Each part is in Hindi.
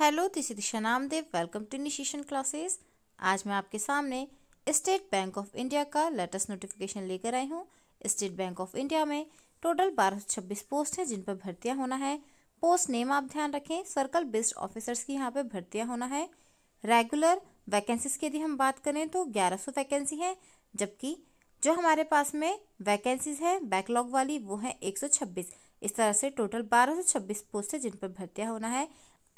hello this is Disha Namdev welcome to initiation classes आज मैं आपके सामने स्टेट बैंक ऑफ इंडिया का लेटेस्ट नोटिफिकेशन लेकर आई हूँ स्टेट बैंक ऑफ इंडिया में टोटल बारह छब्बीस पोस्ट हैं जिन पर भर्तियाँ होना है पोस्ट नेम आप ध्यान रखें सर्कल बेस्ड ऑफिसर्स की यहाँ पर भर्तियाँ होना है रेगुलर वैकेंसीज की यदि हम बात करें तो ग्यारह सौ वैकेंसी हैं जबकि जो हमारे पास में वैकेंसीज हैं बैकलॉग वाली वो हैं छब्बीस इस तरह से टोटल बारह सौ छब्बीस पोस्ट है जिन पर भर्तियाँ होना है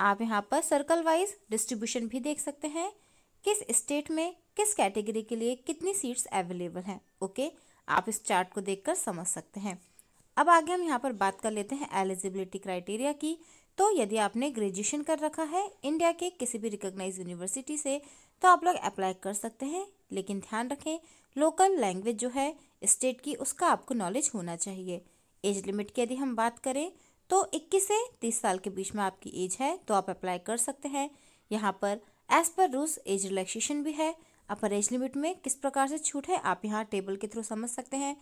आप यहाँ पर सर्कल वाइज डिस्ट्रीब्यूशन भी देख सकते हैं किस स्टेट में किस कैटेगरी के लिए कितनी सीट्स अवेलेबल हैं ओके आप इस चार्ट को देखकर समझ सकते हैं अब आगे हम यहाँ पर बात कर लेते हैं एलिजिबिलिटी क्राइटेरिया की तो यदि आपने ग्रेजुएशन कर रखा है इंडिया के किसी भी रिकोगनाइज यूनिवर्सिटी से तो आप लोग अप्लाई कर सकते हैं लेकिन ध्यान रखें लोकल लैंग्वेज जो है स्टेट की उसका आपको नॉलेज होना चाहिए एज लिमिट की यदि हम बात करें तो 21 से 30 साल के बीच में आपकी एज है तो आप अप्लाई कर सकते हैं यहाँ पर as per rules age relaxation भी है अपर एज लिमिट में किस प्रकार से छूट है आप यहाँ टेबल के थ्रू समझ सकते हैं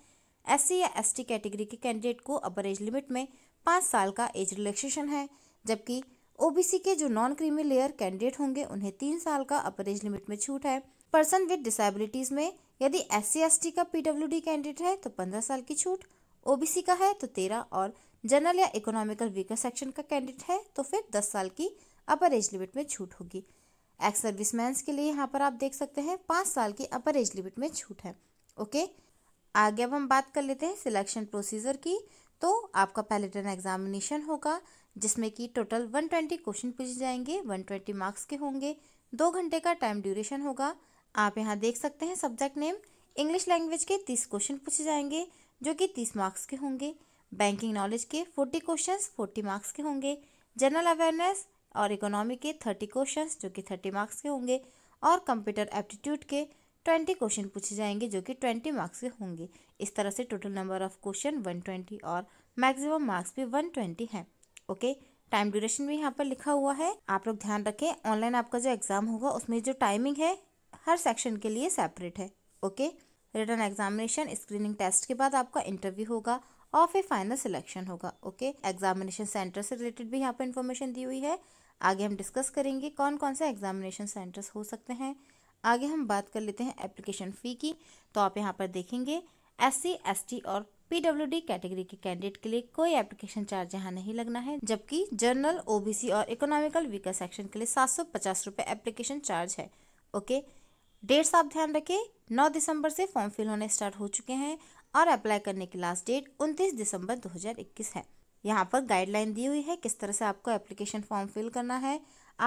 एस या एस कैटेगरी के कैंडिडेट को अपर एज लिमिट में पाँच साल का एज रिलैक्सेशन है जबकि ओ के जो नॉन क्रीमी लेयर कैंडिडेट होंगे उन्हें तीन साल का अपर एज लिमिट में छूट है पर्सन विद डिसेबिलिटीज में यदि एस सी का पी कैंडिडेट है तो पंद्रह साल की छूट ओबीसी का है तो तेरह और जनरल या इकोनॉमिकल वीकर सेक्शन का कैंडिडेट है तो फिर दस साल की अपर एज लिमिट में छूट होगी एक्स सर्विस के लिए यहाँ पर आप देख सकते हैं पाँच साल की अपर एज लिमिट में छूट है ओके आगे अब हम बात कर लेते हैं सिलेक्शन प्रोसीजर की तो आपका पहले टर्न एग्जामिनेशन होगा जिसमें कि टोटल 120 क्वेश्चन पूछे जाएंगे 120 मार्क्स के होंगे दो घंटे का टाइम ड्यूरेशन होगा आप यहाँ देख सकते हैं सब्जेक्ट नेम इंग्लिश लैंग्वेज के तीस क्वेश्चन पूछे जाएंगे जो कि तीस मार्क्स के होंगे बैंकिंग नॉलेज के फोर्टी क्वेश्चंस फोर्टी मार्क्स के होंगे जनरल अवेयरनेस और इकोनॉमी के थर्टी क्वेश्चंस जो कि थर्टी मार्क्स के होंगे और कंप्यूटर एप्टीट्यूड के ट्वेंटी क्वेश्चन पूछे जाएंगे जो कि ट्वेंटी मार्क्स के होंगे इस तरह से total number of question one twenty और मैक्सिमम मार्क्स भी वन ट्वेंटी है ओके टाइम ड्यूरेशन भी यहाँ पर लिखा हुआ है आप लोग ध्यान रखें ऑनलाइन आपका जो एग्ज़ाम होगा उसमें जो टाइमिंग है हर सेक्शन के लिए सेपरेट है okay written examination screening test के बाद आपका इंटरव्यू होगा और फिर फाइनल सिलेक्शन होगा ओके एग्जामिनेशन सेंटर से रिलेटेड भी यहाँ पर इन्फॉर्मेशन दी हुई है आगे हम डिस्कस करेंगे कौन कौन से एग्जामिनेशन सेंटर्स हो सकते हैं आगे हम बात कर लेते हैं एप्लीकेशन फ़ी की तो आप यहाँ पर देखेंगे एस सी और पीडब्ल्यूडी कैटेगरी के कैंडिडेट के लिए कोई एप्लीकेशन चार्ज यहाँ नहीं लगना है जबकि जनरल ओबीसी और इकोनॉमिकल वीकर सेक्शन के लिए सात सौ पचास एप्लीकेशन चार्ज है ओके डेट्स आप ध्यान रखें 9 दिसंबर से फॉर्म फिल होने स्टार्ट हो चुके हैं और अप्लाई करने की लास्ट डेट 29 दिसंबर 2021 है यहाँ पर गाइडलाइन दी हुई है किस तरह से आपको एप्लीकेशन फॉर्म फिल करना है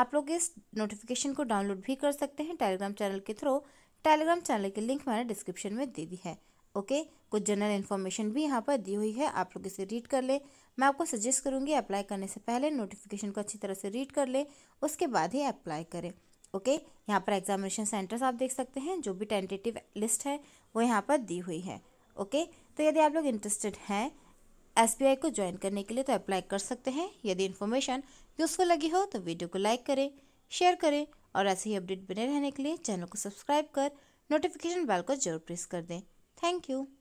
आप लोग इस नोटिफिकेशन को डाउनलोड भी कर सकते हैं टेलीग्राम चैनल के थ्रू टेलीग्राम चैनल की लिंक मैंने डिस्क्रिप्शन में दे दी है ओके कुछ जनरल इन्फॉर्मेशन भी यहाँ पर दी हुई है आप लोग इसे रीड कर लें मैं आपको सजेस्ट करूँगी अप्लाई करने से पहले नोटिफिकेशन को अच्छी तरह से रीड कर लें उसके बाद ही अप्लाई करें ओके यहाँ पर एग्जामिनेशन सेंटर्स आप देख सकते हैं जो भी टेंटेटिव लिस्ट है वो यहाँ पर दी हुई है ओके तो यदि आप लोग इंटरेस्टेड हैं एस को ज्वाइन करने के लिए तो अप्लाई कर सकते हैं यदि इन्फॉर्मेशन यूज़फुल लगी हो तो वीडियो को लाइक करें शेयर करें और ऐसे ही अपडेट बने रहने के लिए चैनल को सब्सक्राइब कर नोटिफिकेशन बेल को जरूर प्रेस कर दें थैंक यू